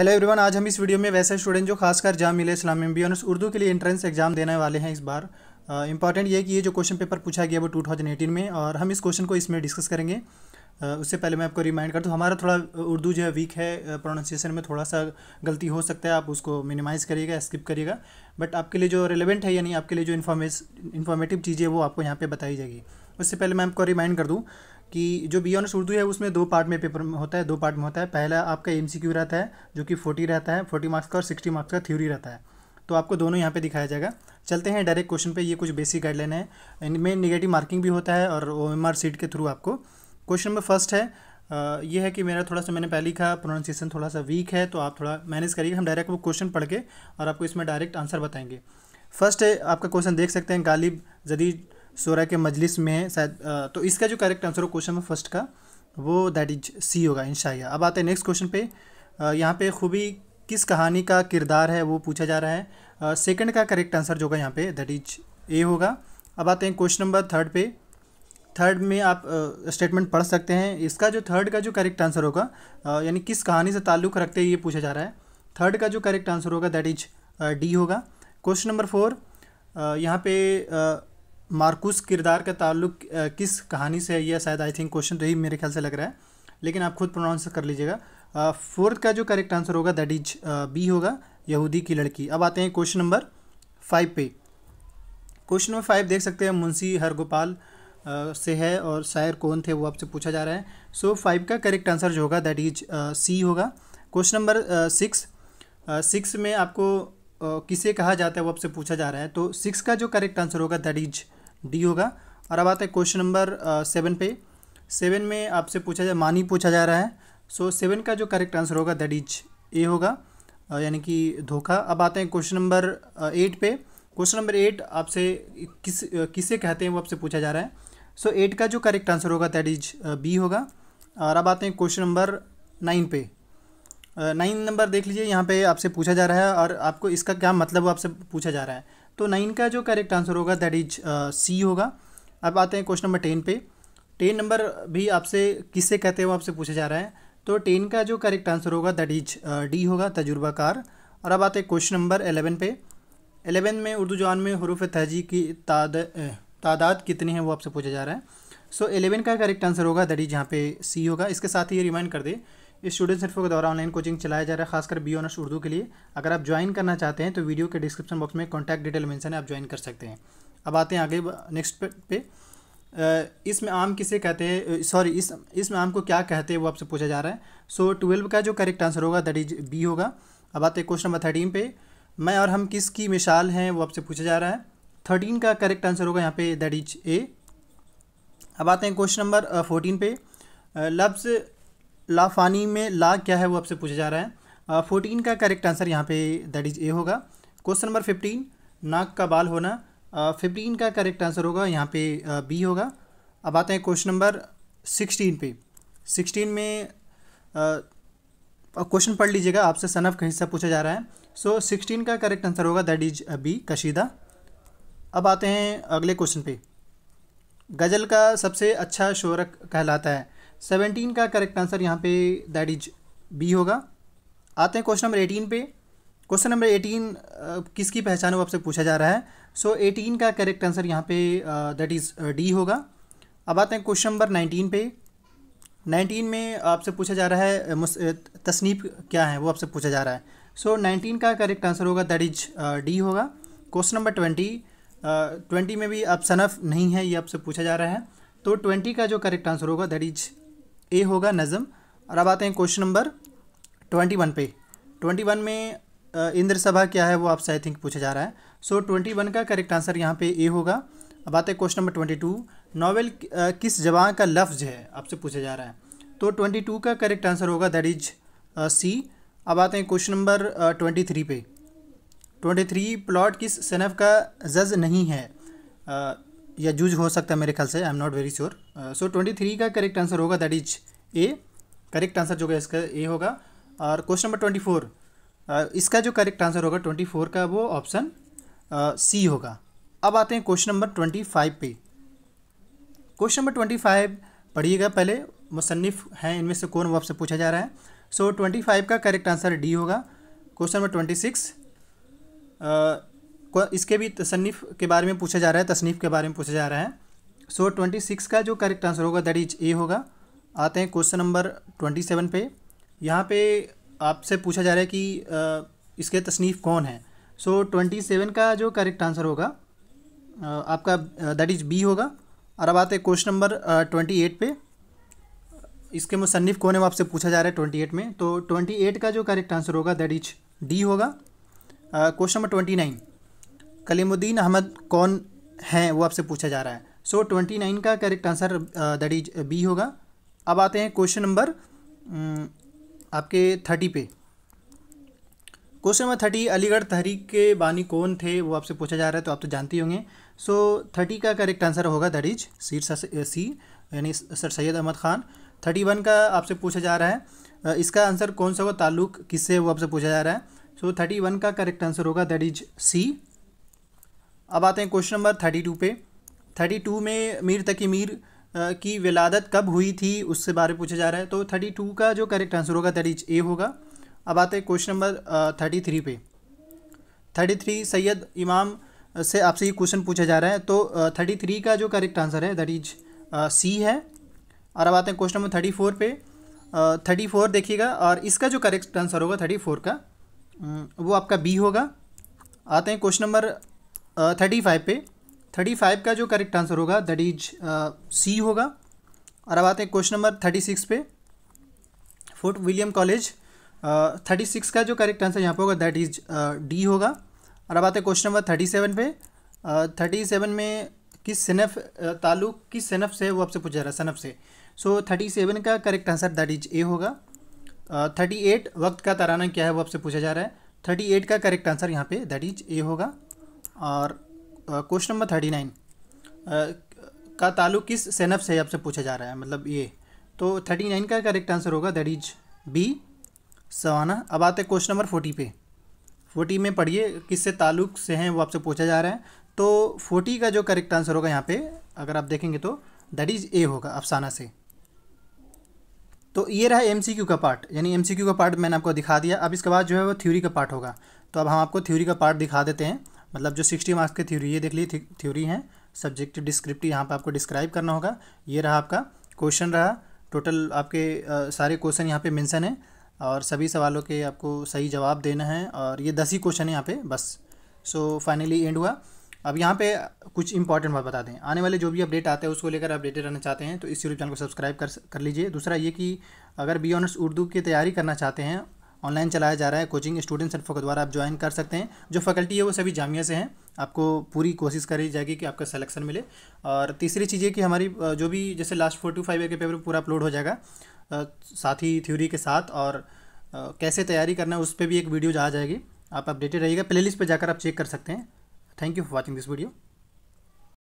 hello everyone आज हम इस वीडियो में वैसे स्टूडेंट जो खासकर जाम मिले इस्लामी एम बी उर्दू के लिए एंट्रेंस एग्जाम देने वाले हैं इस बार इंपॉर्टेंट ये कि ये जो क्वेश्चन पेपर पूछा गया वो टू एटीन में और हम इस क्वेश्चन को इसमें डिस्कस करेंगे uh, उससे पहले मैं आपको रिमाइंड कर दूँ हमारा थोड़ा उर्दू जो है वीक है प्रोनाउंसिएशन में थोड़ा सा गलती हो सकता है आप उसको मिनिमाइज़ करिएगा स्किप करिएगा बट आपके लिए जो रिलेवेंट है यानी आपके लिए जो इन्फॉर्मेश इन्फॉर्मेटिव चीज़ है वो आपको यहाँ पर बताई जाएगी उससे पहले मैं आपको रिमाइंड कर दूँ कि जो बी ऑनर्स उर्दू है उसमें दो पार्ट में पेपर में होता है दो पार्ट में होता है पहला आपका एम रहता है जो कि फोर्टी रहता है फोर्टी मार्क्स का और सिक्सटी मार्क्स का थ्योरी रहता है तो आपको दोनों यहाँ पे दिखाया जाएगा चलते हैं डायरेक्ट क्वेश्चन पे ये कुछ बेसिक गाइडलाइन है इनमें निगेटिव मार्किंग भी होता है और ओ एम आर सीट के थ्रू आपको क्वेश्चन नंबर फर्स्ट है ये है कि मेरा थोड़ा सा मैंने पहले लिखा प्रोनाउंसिएशन थोड़ा सा वीक है तो आप थोड़ा मैनेज करिए हम डायरेक्ट वो क्वेश्चन पढ़ के और आपको इसमें डायरेक्ट आंसर बताएंगे फर्स्ट है आपका क्वेश्चन देख सकते हैं गालिब जदीद सोरा के मजलिस में है शायद तो इसका जो करेक्ट आंसर हो क्वेश्चन नंबर फर्स्ट का वो दैट इज सी होगा इन अब आते हैं नेक्स्ट क्वेश्चन पे यहाँ पे खूबी किस कहानी का किरदार है वो पूछा जा रहा है सेकंड का करेक्ट आंसर जो होगा यहाँ पे दैट इज ए होगा अब आते हैं क्वेश्चन नंबर थर्ड पे थर्ड में आप स्टेटमेंट uh, पढ़ सकते हैं इसका जो थर्ड का जो करेक्ट आंसर होगा uh, यानी किस कहानी से ताल्लुक़ रखते हैं ये पूछा जा रहा है थर्ड का जो करेक्ट आंसर होगा दैट इज डी होगा क्वेश्चन नंबर फोर यहाँ पे uh, मार्कुस किरदार का ताल्लुक किस कहानी से है यह शायद आई थिंक क्वेश्चन तो ही मेरे ख्याल से लग रहा है लेकिन आप खुद प्रोनाउंस कर लीजिएगा फोर्थ का जो करेक्ट आंसर होगा दैट इज बी होगा यहूदी की लड़की अब आते हैं क्वेश्चन नंबर फाइव पे क्वेश्चन नंबर फाइव देख सकते हैं मुंशी हरगोपाल से है और शायर कौन थे वो आपसे पूछा जा रहा है सो so, फाइव का करेक्ट आंसर जो होगा दैट इज सी होगा क्वेश्चन नंबर सिक्स सिक्स में आपको uh, किसे कहा जाता है वो आपसे पूछा जा रहा है तो सिक्स का जो करेक्ट आंसर होगा दैट इज uh, डी होगा और अब आता है क्वेश्चन नंबर सेवन पे सेवन में आपसे पूछा जा मानी पूछा जा रहा है सो so, सेवन का जो करेक्ट आंसर होगा दैट इज ए होगा यानी कि धोखा अब आते हैं क्वेश्चन नंबर एट पे क्वेश्चन नंबर एट आपसे किस किसे कहते हैं वो आपसे पूछा जा रहा है सो so, एट का जो करेक्ट आंसर होगा दैट इज बी होगा और अब आते हैं क्वेश्चन नंबर नाइन पे नाइन नंबर देख लीजिए यहाँ पे आपसे पूछा जा रहा है और आपको इसका क्या मतलब आपसे पूछा जा रहा है तो नाइन का जो करेक्ट आंसर होगा दैट इज सी होगा अब आते हैं क्वेश्चन नंबर टेन पे टेन नंबर भी आपसे किससे कहते हैं वो आपसे पूछा जा रहा है तो टेन का जो करेक्ट आंसर होगा दैट इज डी होगा तजुर्बाकार और अब आते हैं क्वेश्चन नंबर एलेवन पे एलेवन में उर्दू जबान में हरूफ तहजी की ताद तादाद कितनी है वो आपसे पूछा जा रहा है सो so, एलेवन का करेक्ट आंसर होगा दैट इज यहाँ पे सी होगा इसके साथ ही ये रिमाइंड कर दे स्टूडेंट इन्फो के द्वारा ऑनलाइन कोचिंग चलाया जा रहा है खासकर बी ऑनर्स उर्दू के लिए अगर आप ज्वाइन करना चाहते हैं तो वीडियो के डिस्क्रिप्शन बॉक्स में कॉन्टैक्ट डिटेल मैंशन है आप ज्वाइन कर सकते हैं अब आते हैं आगे नेक्स्ट पे इसमें आम किसे कहते हैं सॉरी इस इसमें आम को क्या कहते हैं वो आपसे पूछा जा रहा है सो ट्वेल्व का जो करेक्ट आंसर होगा दैट इज बी होगा अब आते हैं क्वेश्चन नंबर थर्टीन पे मैं और हम किस की मिसाल हैं वो आपसे पूछा जा रहा है थर्टीन का करेक्ट आंसर होगा यहाँ पे दैट इज ए अब आते हैं क्वेश्चन नंबर फोर्टीन पे लफ्ज़ लाफानी में ला क्या है वो आपसे पूछा जा रहा है फोर्टीन का करेक्ट आंसर यहाँ पे दैट इज़ ए होगा क्वेश्चन नंबर फिफ्टीन नाक का बाल होना फिफ्टीन का करेक्ट आंसर होगा यहाँ पे बी होगा अब आते हैं क्वेश्चन नंबर सिक्सटीन पे सिक्सटीन में क्वेश्चन पढ़ लीजिएगा आपसे सनफ का हिस्सा पूछा जा रहा है सो so, सिक्सटीन का करेक्ट आंसर होगा दैट इज बी कशीदा अब आते हैं अगले क्वेश्चन पे गज़ल का सबसे अच्छा शोरक कहलाता है सेवनटीन का करेक्ट आंसर यहाँ पे दैट इज बी होगा आते हैं क्वेश्चन नंबर एटीन पे क्वेश्चन नंबर एटीन किसकी पहचान वो आपसे पूछा जा रहा है सो so, एटीन का करेक्ट आंसर यहाँ पे दैट इज़ डी होगा अब आते हैं क्वेश्चन नंबर नाइनटीन पे नाइनटीन में आपसे पूछा जा रहा है तस्नीप क्या है वो आपसे पूछा जा रहा है सो so, नाइनटीन का करेक्ट आंसर होगा दैट इज डी होगा क्वेश्चन नंबर ट्वेंटी ट्वेंटी में भी आप सनफ नहीं है ये आपसे पूछा जा रहा है तो ट्वेंटी का जो करेक्ट आंसर होगा दैट इज ए होगा नज़म और अब आते हैं क्वेश्चन नंबर ट्वेंटी वन पे ट्वेंटी वन में इंद्र सभा क्या है वो आपसे आई थिंक पूछा जा रहा है सो ट्वेंटी वन का करेक्ट आंसर यहाँ पे ए होगा अब आते हैं question number twenty two novel किस जबान का लफ्ज़ है आपसे पूछा जा रहा है तो ट्वेंटी टू का करेक्ट आंसर होगा दैट इज सी अब आते हैं क्वेश्चन नंबर ट्वेंटी थ्री पे ट्वेंटी थ्री प्लॉट किस सनफ का जज नहीं है uh, या जूज हो सकता है मेरे ख्याल से I am not very sure so twenty three का करेक्ट आंसर होगा that is A correct answer जो होगा इसका ए होगा और क्वेश्चन नंबर ट्वेंटी फोर इसका जो करेक्ट आंसर होगा ट्वेंटी फोर का वो ऑप्शन सी uh, होगा अब आते हैं क्वेश्चन नंबर ट्वेंटी फाइव पे क्वेश्चन नंबर ट्वेंटी फाइव पढ़िएगा पहले मुसनफ़ हैं इनमें से कौन वो आपसे पूछा जा रहा है सो ट्वेंटी फाइव का करेक्ट आंसर डी होगा क्वेश्चन नंबर ट्वेंटी सिक्स इसके भी तसनीफ़ के बारे में पूछा जा रहा है तसनीफ़ के बारे में पूछा जा रहा है सो ट्वेंटी सिक्स का जो करेक्ट आंसर होगा दैट इज ए होगा आते हैं क्वेश्चन नंबर ट्वेंटी सेवन पे यहाँ पे आपसे पूछा जा रहा है कि आ, इसके तसनीफ़ कौन है सो ट्वेंटी सेवन का जो करेक्ट आंसर होगा आपका दैट इज़ बी होगा और अब आते हैं क्वेश्चन नंबर ट्वेंटी एट पे इसके मुसनफ़ कौन है वो आपसे पूछा जा रहा है ट्वेंटी एट में तो ट्वेंटी एट का जो करेक्ट आंसर होगा दैट इज डी होगा question number twenty nine Kaleemuddin Ahmad कौन हैं वो आपसे पूछा जा रहा है सो ट्वेंटी नाइन का correct answer that is B होगा अब आते हैं क्वेश्चन नंबर mm, आपके थर्टी पे क्वेश्चन नंबर थर्टी अलीगढ़ तहरीक के बानी कौन थे वो आपसे पूछा जा रहा है तो आप तो जानते होंगे सो so, थर्टी का करेक्ट आंसर होगा दैट इज सीर सी यानी sir Syed Ahmad Khan thirty one का आपसे पूछा जा रहा है uh, इसका आंसर कौन सा होगा ताल्लुक किससे वो आपसे पूछा जा रहा है सो थर्टी वन का करेक्ट आंसर होगा दैट इज सी अब आते हैं क्वेश्चन नंबर थर्टी टू पे थर्टी टू में मीर तकी मीर की विलादत कब हुई थी उससे बारे में पूछा जा रहा है तो थर्टी टू का जो करेक्ट आंसर होगा दैट इज ए होगा अब आते हैं क्वेश्चन नंबर थर्टी थ्री पे थर्टी थ्री सैयद इमाम से आपसे ये क्वेश्चन पूछा जा रहा है तो थर्टी थ्री का जो करेक्ट आंसर है दैट इज सी है और अब आते हैं क्वेश्चन नंबर थर्टी फोर पे थर्टी फोर देखिएगा और इसका जो करेक्ट आंसर होगा थर्टी फोर का वो आपका बी होगा आते हैं क्वेश्चन नंबर थर्टी फाइव पे थर्टी फाइव का जो करेक्ट आंसर होगा दैट इज सी होगा और अब आते हैं क्वेश्चन नंबर थर्टी सिक्स पे Fort William college thirty six का जो करेक्ट आंसर यहाँ पे होगा दैट इज डी होगा और अब आते हैं क्वेश्चन नंबर थर्टी सेवन पे थर्टी uh, सेवन में किस सनफ ताल्लुक किस सनफ से वो आपसे पूछा जा रहा है सनफ से सो थर्टी सेवन का correct answer that is A होगा थर्टी uh, एट वक्त का तराना क्या है वो आपसे पूछा जा रहा है थर्टी एट का करेक्ट आंसर यहाँ पे दैट इज ए होगा और क्वेश्चन नंबर थर्टी नाइन का ताल्लुक किस सेनफ से आपसे पूछा जा रहा है मतलब ये तो थर्टी नाइन का करेक्ट आंसर होगा दैट इज बी सवाना अब आते हैं क्वेश्चन नंबर फोर्टी पे फोर्टी में पढ़िए किससे ताल्लुक से हैं वो आपसे पूछा जा रहा है तो फोर्टी का जो करेक्ट आंसर होगा यहाँ पे अगर आप देखेंगे तो दैट इज़ ए होगा अफसाना से तो ये रहा एम का पार्ट यानी एम का पार्ट मैंने आपको दिखा दिया अब इसके बाद जो है वो थ्योरी का पार्ट होगा तो अब हम आपको थ्योरी का पार्ट दिखा देते हैं मतलब जो सिक्सटी मार्क्स की थ्योरी ये देख ली थ्योरी है सब्जेक्टिव डिस्क्रिप्टिव यहाँ पर आपको डिस्क्राइब करना होगा ये रहा आपका क्वेश्चन रहा टोटल आपके आ, सारे क्वेश्चन यहाँ पे मेंशन है और सभी सवालों के आपको सही जवाब देना है और ये दस ही क्वेश्चन है यहाँ पे बस सो फाइनली एंड हुआ अब यहाँ पे कुछ इंपॉर्टेंट बात बता दें आने वाले जो भी अपडेट आते हैं उसको लेकर अपडेटेड रहना चाहते हैं तो इस यूट्यूब चैनल को सब्सक्राइब कर कर लीजिए दूसरा ये कि अगर बी ऑनर्स उर्दू की तैयारी करना चाहते हैं ऑनलाइन चलाया जा रहा है कोचिंग स्टूडेंट्स एंड फ़ोकस द्वारा आप ज्वाइन कर सकते हैं जो फैकल्टी है वो सभी जामिया से हैं आपको पूरी कोशिश करी जाएगी कि आपका सिलेक्शन मिले और तीसरी चीज़ ये कि हमारी जो भी जैसे last four to five year के पेपर पूरा अपलोड हो जाएगा साथ ही थ्योरी के साथ और कैसे तैयारी करना है उस पर भी एक वीडियो जा जाएगी आप अपडेटेड रहिएगा लिस्ट पर जाकर आप चेक कर सकते हैं thank you for watching this video